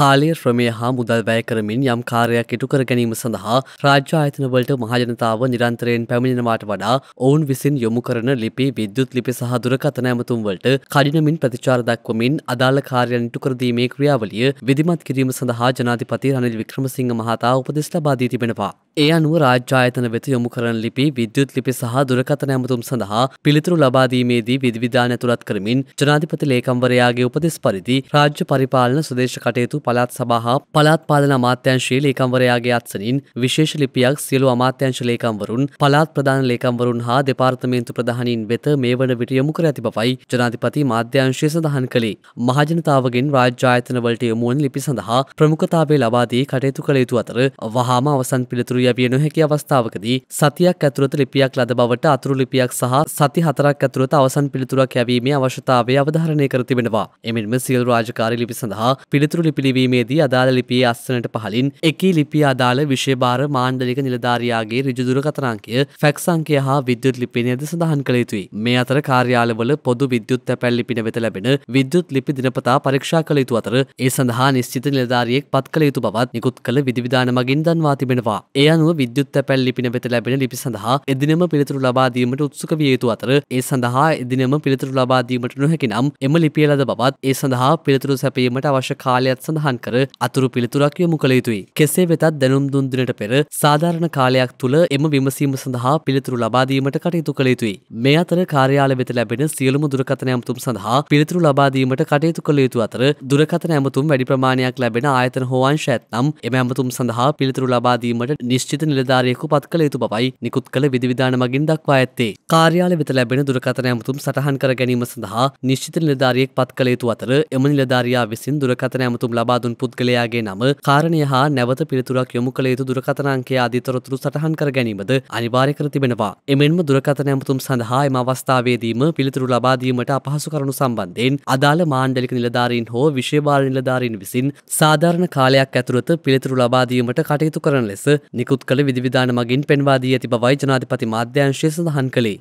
කාලය ශ්‍රමය හා මුදල් වැය කරමින් යම් කාර්යයක් ඉටු කර ගැනීම සඳහා රාජ්‍ය ආයතනවලට මහජනතාව නිරන්තරයෙන් පැමිණෙනවාට වඩා ඔවුන් විසින් යොමු කරන ලිපි විද්‍යුත් ලිපි සහ දුරකථන ඇමතුම්වලට කඩිනමින් ප්‍රතිචාර දක්වමින් අදාළ කාර්යයන් ඉටු කරදීමේ ක්‍රියාවලිය විධිමත් කිරීම සඳහා ජනාධිපති රනිල් වික්‍රමසිංහ මහතා උපදෙස් ලබා දී තිබෙනවා. ඒ අනුව රාජ්‍යායතන වෙත යොමු කරන ලිපි විද්‍යුත් ලිපි සහ දුරකථන ඇමතුම් සඳහා පිළිතුරු ලබාදීමේදී විධවිධාන ඇතුළත් කරමින් ජනාධිපති ලේකම්වරයාගේ උපදෙස් පරිදි රාජ්‍ය පරිපාලන සුදේශ කටයුතු පළාත් සභහා පළාත් පාලන අමාත්‍යංශයේ ලේකම්වරයාගේ අත්සනින් විශේෂ ලිපියක් සියලු අමාත්‍යංශ ලේකම්වරුන් පළාත් ප්‍රධාන ලේකම්වරුන් හා දෙපාර්තමේන්තු ප්‍රධානීන් වෙත මේ වන විට යොමු කර ඇති බවයි ජනාධිපති මාධ්‍යංශය සඳහන් කළේ මහජනතාවගෙන් රාජ්‍යායතනවලට යොමුුවන් ලිපි සඳහා ප්‍රමුඛතාවේ ලබාදී කටයුතු කළ යුතු අතර වහාම අවසන් පිළිතුරු ලියවිය නොහැකි අවස්ථාවකදී සතියක් ඇතුළත ලිපියක් ලද බවට අතුරු ලිපියක් සහ සති හතරක් ඇතුළත අවසන් පිළිතුරක් යැවීමේ අවශ්‍යතාවය අවධාරණය කර තිබෙනවා. එමෙන්ම සියලු රාජකාරි ලිපි සඳහා පිළිතුරු ලිපි ලිවීමේදී අදාළ ලිපියේ අස්සනට පහලින් එකී ලිපිය අදාළ විශේභාර මාණ්ඩලික නිලධාරයාගේ රිජදුර කතරංකය ෆැක් සංකය හා විද්‍යුත් ලිපිනයද සඳහන් කළ යුතුයි. මේ අතර කාර්යාලවල පොදු විද්‍යුත් තැපැල් ලිපින වෙත ලැබෙන විද්‍යුත් ලිපි දිනපතා පරීක්ෂා කළ යුතු අතර ඒ සඳහා නිශ්චිත නිලධාරියෙක් පත් කළ යුතු බවත් නිකුත් කළ විධවිධාන මගින් දන්වා තිබෙනවා. එය අනුව විද්‍යුත් තැපැල් ලිපින වෙත ලැබෙන ලිපි සඳහා එදිනම පිළිතුරු ලබාදීමට උත්සුක විය යුතු අතර ඒ සඳහා එදිනම පිළිතුරු ලබාදීමට නොහැකි නම් එම ලිපිය ලද බවත් ඒ සඳහා පිළිතුරු සැපීමට අවශ්‍ය කාලයත් සඳහන් කර අතුරු පිළිතුරක් යොමු කළ යුතුයි. කෙසේ වෙතත් දැනුම් දුන් දිනට පෙර සාධාරණ කාලයක් තුළ එම විමසීම සඳහා පිළිතුරු ලබාදීමට කටයුතු කළ යුතුයි. මේ අතර කාර්යාල වෙත ලැබෙන සියලුම දුරකථන ඇමතුම් සඳහා පිළිතුරු ලබාදීමට කටයුතු කළ යුතු අතර දුරකථන ඇමතුම් වැඩි ප්‍රමාණයක් ලැබෙන ආයතන හෝවංශ ඇත්නම් එම ඇමතුම් සඳහා පිළිතුරු ලබාදීමට නිශ්චිත නිලධාරයෙකු පත් කළ යුතු බවයි නිකුත් කළ විධවිධාන මගින් දක්වා ඇත්තේ. කාර්යාල වෙත ලැබෙන දුරකථන ඇමතුම් සටහන් කර ගැනීම සඳහා නිශ්චිත නිලධාරියෙක් පත් කළ යුතු අතර එම නිලධාරයා විසින් දුරකථන ඇමතුම් ලබාදුන් පුද්ගලයාගේ නම කාරණය හා නැවත පිළිතුරක් යොමු කළ යුතු දුරකථනංකේ අධිතොරතුරු සටහන් කර ගැනීමද අනිවාර්ය කර තිබෙනවා. එමෙන්ම දුරකථන ඇමතුම් සඳහා එම අවස්ථාවේදීම පිළිතුරු ලබා දීමට අපහසු කරුණු සම්බන්ධයෙන් අදාළ මාණ්ඩලික නිලධාරීන් හෝ විශේෂ බාල නිලධාරීන් විසින් සාධාරණ කාලයක් ඇතුළත පිළිතුරු ලබා දීමට කටයුතු කරන ලෙස ඉදිරිකුත් කළ විධවිධාන මගින් පෙන්වාදී ඇති බවයි ජනාධිපති මාධ්‍යංශය සඳහන් කළේ.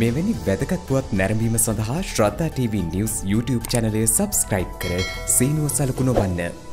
මෙවැනි වැදගත්වත් නැරඹීම සඳහා ශ්‍රද්ධා TV නිවස් YouTube චැනලය සබස්ක්‍රයිබ් කර සීනුව සලකුණ වන්න.